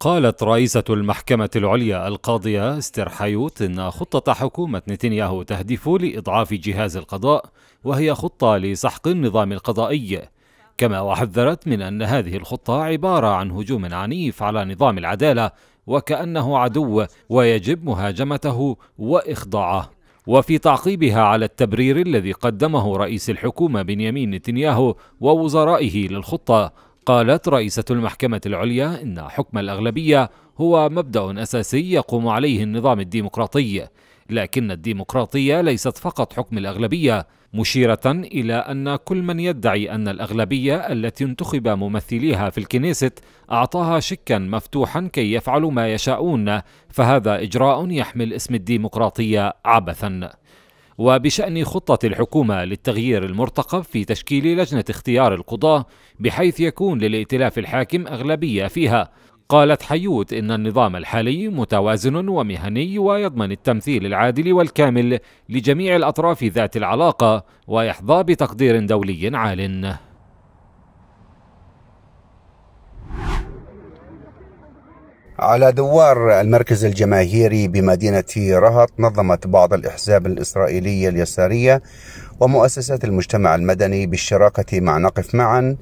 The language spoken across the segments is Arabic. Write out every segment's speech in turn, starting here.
قالت رئيسة المحكمة العليا القاضية استر حيوت إن خطة حكومة نتنياهو تهدف لإضعاف جهاز القضاء وهي خطة لسحق النظام القضائي كما وحذرت من أن هذه الخطة عبارة عن هجوم عنيف على نظام العدالة وكأنه عدو ويجب مهاجمته وإخضاعه وفي تعقيبها على التبرير الذي قدمه رئيس الحكومة بنيامين نتنياهو ووزرائه للخطة قالت رئيسة المحكمة العليا إن حكم الأغلبية هو مبدأ أساسي يقوم عليه النظام الديمقراطي لكن الديمقراطية ليست فقط حكم الأغلبية مشيرة إلى أن كل من يدعي أن الأغلبية التي انتخب ممثليها في الكنيست أعطاها شكا مفتوحا كي يفعلوا ما يشاءون فهذا إجراء يحمل اسم الديمقراطية عبثا وبشأن خطة الحكومة للتغيير المرتقب في تشكيل لجنة اختيار القضاة بحيث يكون للائتلاف الحاكم أغلبية فيها قالت حيوت إن النظام الحالي متوازن ومهني ويضمن التمثيل العادل والكامل لجميع الأطراف ذات العلاقة ويحظى بتقدير دولي عال على دوار المركز الجماهيري بمدينة رهط نظمت بعض الأحزاب الإسرائيلية اليسارية ومؤسسات المجتمع المدني بالشراكة مع نقف معا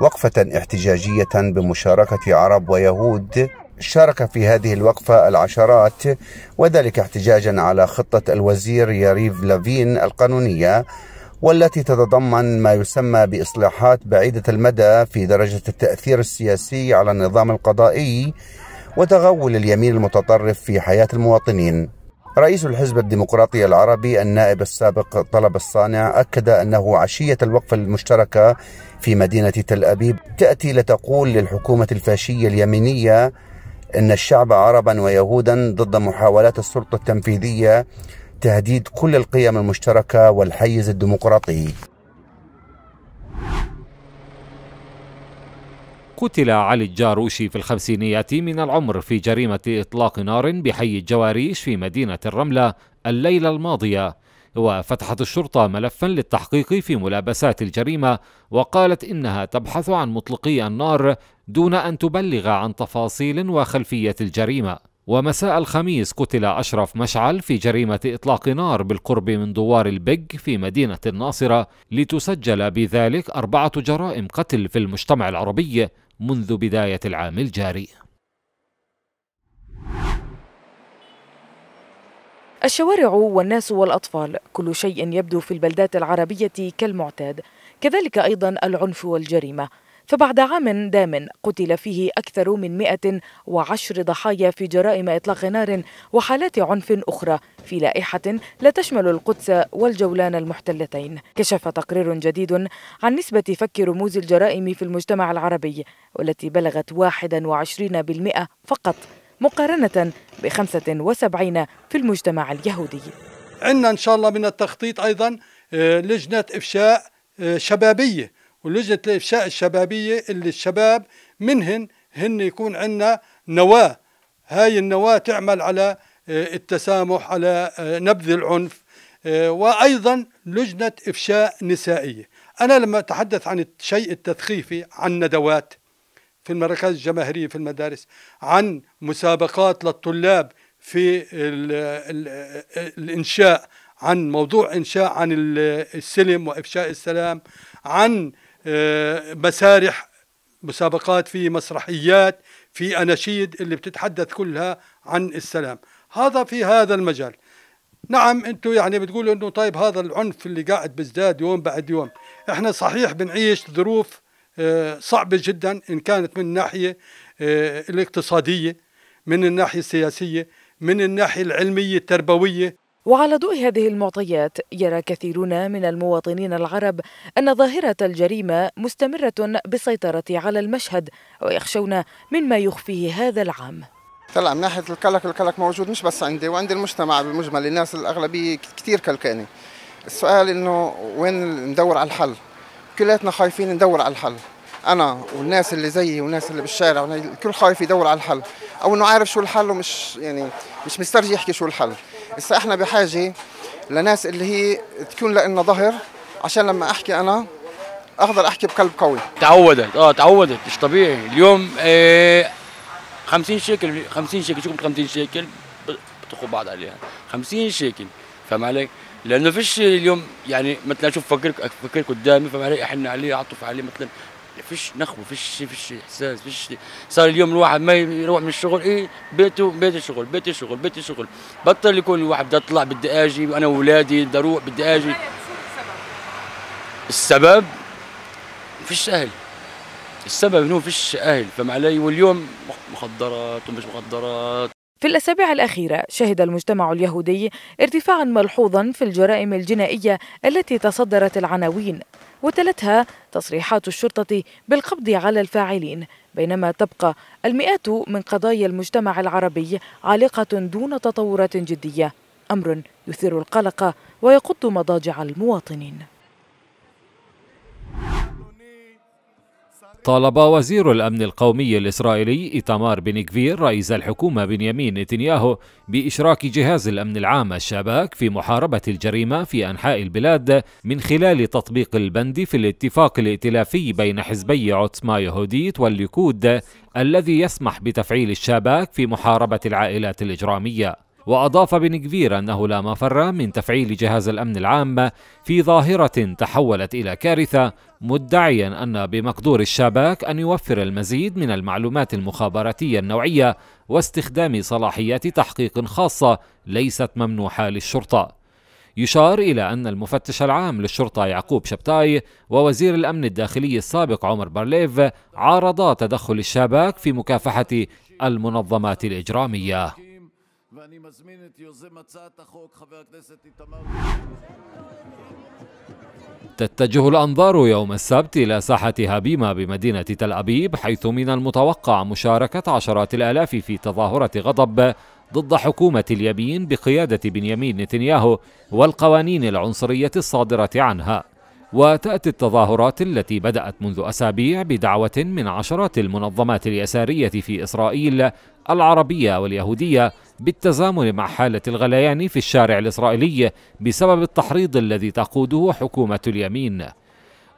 وقفة احتجاجية بمشاركة عرب ويهود شارك في هذه الوقفة العشرات وذلك احتجاجا على خطة الوزير ياريف لافين القانونية والتي تتضمن ما يسمى بإصلاحات بعيدة المدى في درجة التأثير السياسي على النظام القضائي وتغول اليمين المتطرف في حياة المواطنين رئيس الحزب الديمقراطي العربي النائب السابق طلب الصانع أكد أنه عشية الوقفة المشتركة في مدينة تل أبيب تأتي لتقول للحكومة الفاشية اليمينية أن الشعب عربا ويهودا ضد محاولات السلطة التنفيذية تهديد كل القيم المشتركة والحيز الديمقراطي قتل علي الجاروشي في الخمسينيات من العمر في جريمة إطلاق نار بحي الجواريش في مدينة الرملة الليلة الماضية وفتحت الشرطة ملفا للتحقيق في ملابسات الجريمة وقالت إنها تبحث عن مطلقي النار دون أن تبلغ عن تفاصيل وخلفية الجريمة ومساء الخميس قتل أشرف مشعل في جريمة إطلاق نار بالقرب من دوار البيج في مدينة الناصرة لتسجل بذلك أربعة جرائم قتل في المجتمع العربي منذ بداية العام الجاري الشوارع والناس والأطفال كل شيء يبدو في البلدات العربية كالمعتاد كذلك أيضا العنف والجريمة فبعد عام دام قتل فيه أكثر من 110 ضحايا في جرائم إطلاق نار وحالات عنف أخرى في لائحة لا تشمل القدس والجولان المحتلتين كشف تقرير جديد عن نسبة فك رموز الجرائم في المجتمع العربي والتي بلغت 21% فقط مقارنة ب 75% في المجتمع اليهودي عندنا إن شاء الله من التخطيط أيضا آه، لجنة إفشاء آه، شبابية ولجنة الإفشاء الشبابية اللي الشباب منهن هن يكون عندنا نواة هاي النواة تعمل على آه، التسامح على آه، نبذ العنف آه، وأيضا لجنة إفشاء نسائية أنا لما أتحدث عن الشيء التثقيفي عن ندوات في المراكز الجماهيرية في المدارس عن مسابقات للطلاب في الـ الـ الإنشاء عن موضوع إنشاء عن السلم وإفشاء السلام عن آه، مسارح مسابقات في مسرحيات في أناشيد اللي بتتحدث كلها عن السلام هذا في هذا المجال نعم انتم يعني بتقولوا انه طيب هذا العنف اللي قاعد بيزداد يوم بعد يوم احنا صحيح بنعيش ظروف آه، صعبة جدا ان كانت من الناحية آه، الاقتصادية من الناحية السياسية من الناحية العلمية التربوية وعلى ضوء هذه المعطيات يرى كثيرون من المواطنين العرب أن ظاهرة الجريمة مستمرة بالسيطرة على المشهد ويخشون مما يخفيه هذا العام طلع من ناحيه الكلك الكلك موجود مش بس عندي وعند المجتمع بالمجمل الناس الاغلبيه كثير كلكاني السؤال انه وين ندور على الحل كلياتنا خايفين ندور على الحل انا والناس اللي زيي والناس اللي بالشارع الكل خايف يدور على الحل او انه عارف شو الحل ومش يعني مش مسترجي يحكي شو الحل هسه احنا بحاجه لناس اللي هي تكون لنا ظهر عشان لما احكي انا اقدر احكي بقلب قوي تعودت اه تعودت مش طبيعي اليوم آه 50 شيكل 50 شيكل شو 50 شيكل بتخوا بعض عليها 50 شيكل فما علي؟ لانه فيش اليوم يعني مثلا شوف فكرك فكرك قدامي فما علي احنا عليه عطف عليه مثلا فيش نخوه فيش فيش احساس فيش صار اليوم الواحد ما يروح من الشغل ايه بيته بيته شغل بيته شغل بيته شغل بطل يكون الواحد بدي اطلع بدي اجي انا واولادي بدي اروح بدي اجي السبب فيش اهل السبب انه فيش اهل فما علي واليوم مخدرات ومش مخدرات في الأسابيع الأخيرة شهد المجتمع اليهودي ارتفاعا ملحوظا في الجرائم الجنائية التي تصدرت العناوين وتلتها تصريحات الشرطة بالقبض على الفاعلين بينما تبقى المئات من قضايا المجتمع العربي عالقة دون تطورات جدية أمر يثير القلق ويقض مضاجع المواطنين طالب وزير الأمن القومي الإسرائيلي إيتامار بن كفير رئيس الحكومة بنيامين نتنياهو بإشراك جهاز الأمن العام الشباك في محاربة الجريمة في أنحاء البلاد من خلال تطبيق البند في الاتفاق الائتلافي بين حزبي عוצמה يهوديت والليكود الذي يسمح بتفعيل الشباك في محاربة العائلات الإجرامية وأضاف بن أنه لا مفر من تفعيل جهاز الأمن العام في ظاهرة تحولت إلى كارثة مدعيا أن بمقدور الشباك أن يوفر المزيد من المعلومات المخابراتية النوعية واستخدام صلاحيات تحقيق خاصة ليست ممنوحة للشرطة يشار إلى أن المفتش العام للشرطة يعقوب شبتاي ووزير الأمن الداخلي السابق عمر بارليف عارضا تدخل الشباك في مكافحة المنظمات الإجرامية ואני מזמין את יוזם הצעת החוק, חבר הכנסת איתמר... تتجه الأنظار يوم السبت إلى ساحة هابيما بمدينة تل أبيب حيث من المتوقع مشاركة عشرات الآلاف في تظاهرة غضب ضد حكومة اليمين بقيادة بنيامين نتنياهو والقوانين العنصرية الصادرة عنها وتأتي التظاهرات التي بدأت منذ أسابيع بدعوة من عشرات المنظمات اليسارية في إسرائيل العربية واليهودية بالتزامن مع حالة الغليان في الشارع الإسرائيلي بسبب التحريض الذي تقوده حكومة اليمين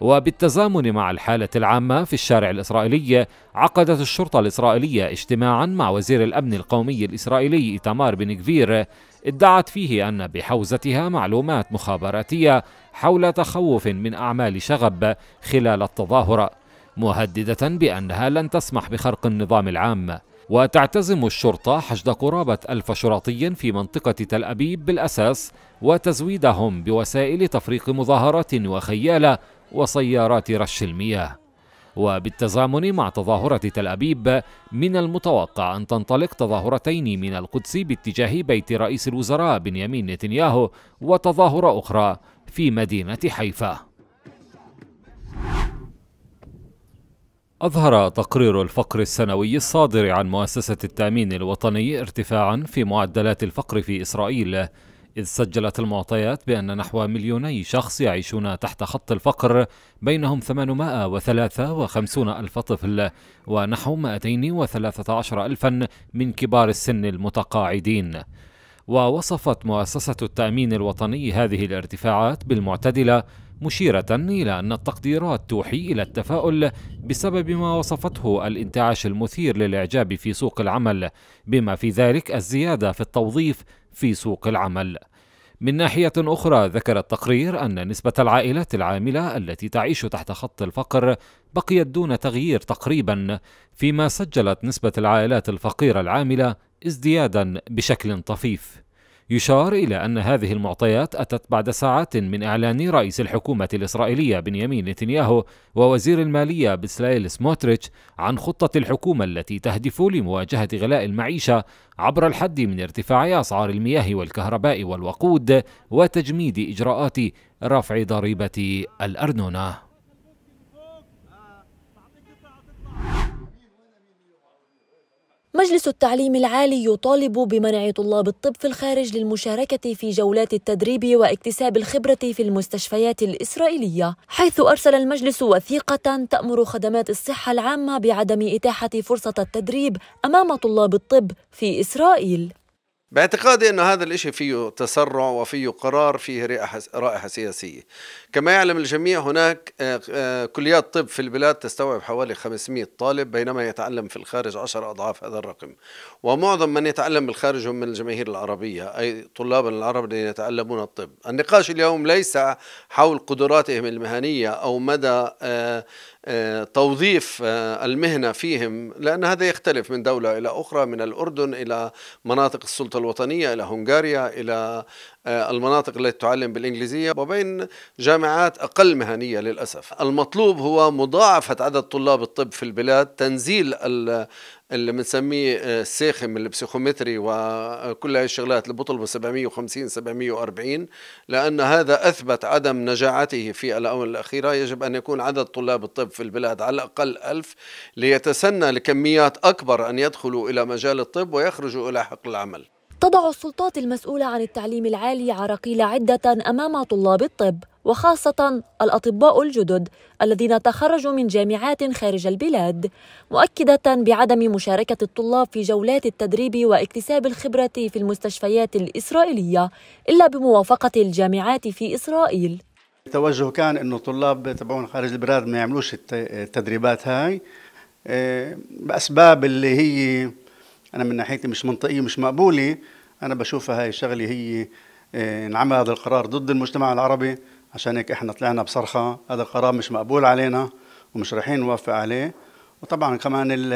وبالتزامن مع الحالة العامة في الشارع الإسرائيلي عقدت الشرطة الإسرائيلية اجتماعا مع وزير الأمن القومي الإسرائيلي إيتمار بن كفير ادعت فيه أن بحوزتها معلومات مخابراتية حول تخوف من أعمال شغب خلال التظاهرة مهددة بأنها لن تسمح بخرق النظام العام وتعتزم الشرطة حشد قرابة ألف شرطي في منطقة تل أبيب بالأساس وتزويدهم بوسائل تفريق مظاهرات وخيالة وسيارات رش المياه وبالتزامن مع تظاهرة تل أبيب من المتوقع أن تنطلق تظاهرتين من القدس باتجاه بيت رئيس الوزراء بنيامين نتنياهو وتظاهرة أخرى في مدينة حيفا أظهر تقرير الفقر السنوي الصادر عن مؤسسة التأمين الوطني ارتفاعا في معدلات الفقر في إسرائيل إذ سجلت المعطيات بأن نحو مليوني شخص يعيشون تحت خط الفقر بينهم 853 ألف طفل ونحو 213 ألفا من كبار السن المتقاعدين ووصفت مؤسسة التأمين الوطني هذه الارتفاعات بالمعتدلة مشيرة إلى أن التقديرات توحي إلى التفاؤل بسبب ما وصفته الانتعاش المثير للإعجاب في سوق العمل بما في ذلك الزيادة في التوظيف في سوق العمل من ناحية أخرى ذكر التقرير أن نسبة العائلات العاملة التي تعيش تحت خط الفقر بقيت دون تغيير تقريبا فيما سجلت نسبة العائلات الفقيرة العاملة ازديادا بشكل طفيف يشار إلى أن هذه المعطيات أتت بعد ساعات من إعلان رئيس الحكومة الإسرائيلية بنيامين نتنياهو ووزير المالية بسلايل سموتريتش عن خطة الحكومة التي تهدف لمواجهة غلاء المعيشة عبر الحد من ارتفاع أسعار المياه والكهرباء والوقود وتجميد إجراءات رفع ضريبة الأرنونة مجلس التعليم العالي يطالب بمنع طلاب الطب في الخارج للمشاركة في جولات التدريب واكتساب الخبرة في المستشفيات الإسرائيلية حيث أرسل المجلس وثيقة تأمر خدمات الصحة العامة بعدم إتاحة فرصة التدريب أمام طلاب الطب في إسرائيل باعتقادي أن هذا الإشي فيه تسرع وفيه قرار فيه رائحة سياسية كما يعلم الجميع هناك آه، آه، كليات طب في البلاد تستوعب حوالي 500 طالب بينما يتعلم في الخارج 10 أضعاف هذا الرقم ومعظم من يتعلم بالخارج هم من الجماهير العربية أي طلاب العرب الذين يتعلمون الطب النقاش اليوم ليس حول قدراتهم المهنية أو مدى آه، توظيف آه، المهنة فيهم لأن هذا يختلف من دولة إلى أخرى من الأردن إلى مناطق السلطة الوطنية إلى هنغاريا إلى آه، المناطق التي تعلم بالإنجليزية وبين جامعات أقل مهنية للأسف المطلوب هو مضاعفة عدد طلاب الطب في البلاد تنزيل اللي بنسميه آه، الساخم البسيخومتري وكل هاي الشغلات اللي بطلبوا 750 740 لأن هذا أثبت عدم نجاعته في الآونة الأخيرة يجب أن يكون عدد طلاب الطب في البلاد على الأقل ألف ليتسنى لكميات أكبر أن يدخلوا إلى مجال الطب ويخرجوا إلى حقل العمل تضع السلطات المسؤولة عن التعليم العالي عراقيل عدة أمام طلاب الطب وخاصة الأطباء الجدد الذين تخرجوا من جامعات خارج البلاد مؤكدة بعدم مشاركة الطلاب في جولات التدريب واكتساب الخبرة في المستشفيات الإسرائيلية إلا بموافقة الجامعات في إسرائيل التوجه كان انه الطلاب تبعون خارج البلاد ما يعملوش التدريبات هاي آه، باسباب اللي هي انا من ناحيتي مش منطقيه مش مقبوله انا بشوفها هاي الشغله هي آه، انعمل هذا القرار ضد المجتمع العربي عشان هيك احنا طلعنا بصرخه هذا القرار مش مقبول علينا ومش رايحين نوافق عليه وطبعا كمان في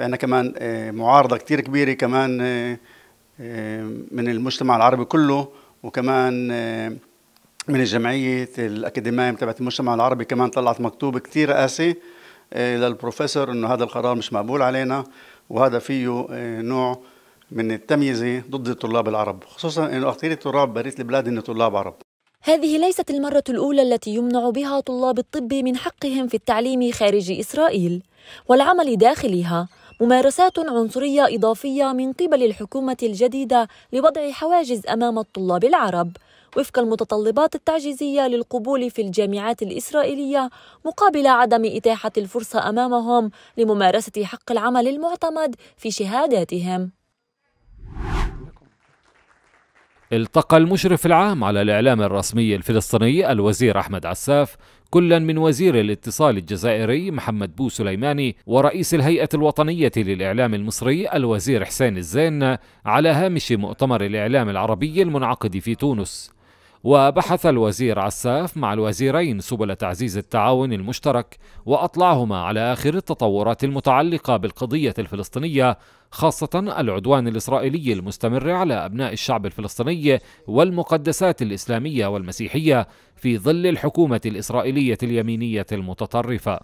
آه، عندنا كمان معارضه كثير كبيره كمان من المجتمع العربي كله وكمان من الجمعية الأكاديمية تبعت المجتمع العربي كمان طلعت مكتوب كتير قاسي آه، للبروفيسور انه هذا القرار مش مقبول علينا وهذا فيه آه، نوع من التمييز ضد الطلاب العرب خصوصا انه كثير الطلاب بريت البلاد انه طلاب عرب هذه ليست المرة الأولى التي يمنع بها طلاب الطب من حقهم في التعليم خارج إسرائيل والعمل داخلها ممارسات عنصرية إضافية من قبل الحكومة الجديدة لوضع حواجز أمام الطلاب العرب وفق المتطلبات التعجيزية للقبول في الجامعات الإسرائيلية مقابل عدم إتاحة الفرصة أمامهم لممارسة حق العمل المعتمد في شهاداتهم التقى المشرف العام على الإعلام الرسمي الفلسطيني الوزير أحمد عساف كلا من وزير الاتصال الجزائري محمد بو سليماني ورئيس الهيئة الوطنية للإعلام المصري الوزير حسين الزين على هامش مؤتمر الإعلام العربي المنعقد في تونس وبحث الوزير عساف مع الوزيرين سبل تعزيز التعاون المشترك واطلعهما على اخر التطورات المتعلقه بالقضيه الفلسطينيه خاصه العدوان الاسرائيلي المستمر على ابناء الشعب الفلسطيني والمقدسات الاسلاميه والمسيحيه في ظل الحكومه الاسرائيليه اليمينيه المتطرفه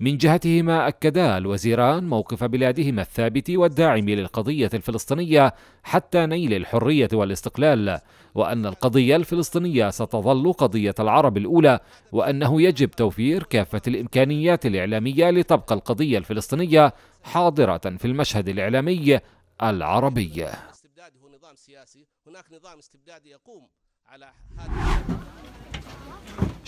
من جهتهما أكدا الوزيران موقف بلادهما الثابت والداعم للقضية الفلسطينية حتى نيل الحرية والاستقلال وأن القضية الفلسطينية ستظل قضية العرب الأولى وأنه يجب توفير كافة الإمكانيات الإعلامية لتبقى القضية الفلسطينية حاضرة في المشهد الإعلامي العربي هو نظام سياسي هناك نظام استبدادي يقوم على هذا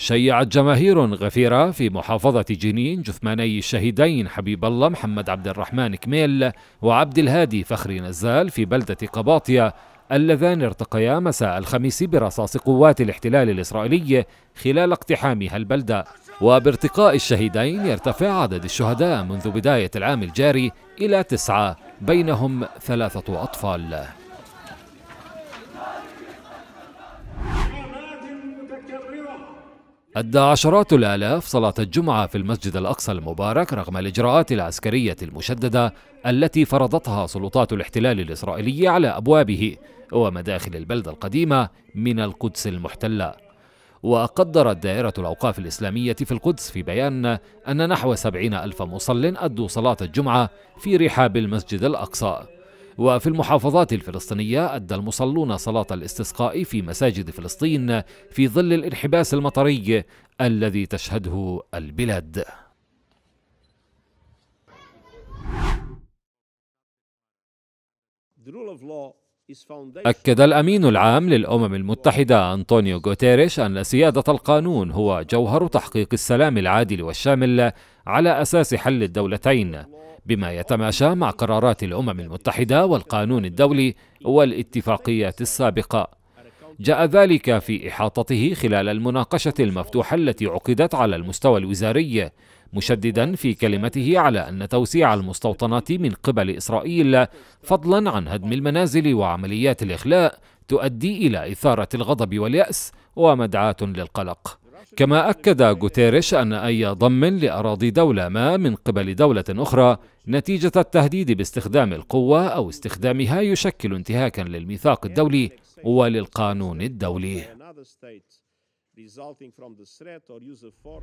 شيعت جماهير غفيرة في محافظة جنين جثماني الشهيدين حبيب الله محمد عبد الرحمن كميل وعبد الهادي فخري نزال في بلدة قباطية اللذان ارتقيا مساء الخميس برصاص قوات الاحتلال الإسرائيلي خلال اقتحامها البلدة وبارتقاء الشهيدين يرتفع عدد الشهداء منذ بداية العام الجاري إلى تسعة بينهم ثلاثة أطفال أدى عشرات الآلاف صلاة الجمعة في المسجد الأقصى المبارك رغم الإجراءات العسكرية المشددة التي فرضتها سلطات الاحتلال الإسرائيلي على أبوابه ومداخل البلدة القديمة من القدس المحتلة وقدرت دائرة الأوقاف الإسلامية في القدس في بيان أن نحو سبعين ألف مصل أدوا صلاة الجمعة في رحاب المسجد الأقصى وفي المحافظات الفلسطينية أدى المصلون صلاة الاستسقاء في مساجد فلسطين في ظل الانحباس المطري الذي تشهده البلاد أكد الأمين العام للأمم المتحدة أنطونيو غوتيريش أن سيادة القانون هو جوهر تحقيق السلام العادل والشامل على أساس حل الدولتين بما يتماشى مع قرارات الأمم المتحدة والقانون الدولي والاتفاقيات السابقة جاء ذلك في إحاطته خلال المناقشة المفتوحة التي عقدت على المستوى الوزاري مشددا في كلمته على أن توسيع المستوطنات من قبل إسرائيل فضلا عن هدم المنازل وعمليات الإخلاء تؤدي إلى إثارة الغضب واليأس ومدعاة للقلق كما أكد غوتيريش أن أي ضم لأراضي دولة ما من قبل دولة أخرى نتيجة التهديد باستخدام القوة أو استخدامها يشكل انتهاكا للميثاق الدولي وللقانون الدولي resulting from the threat or use of force.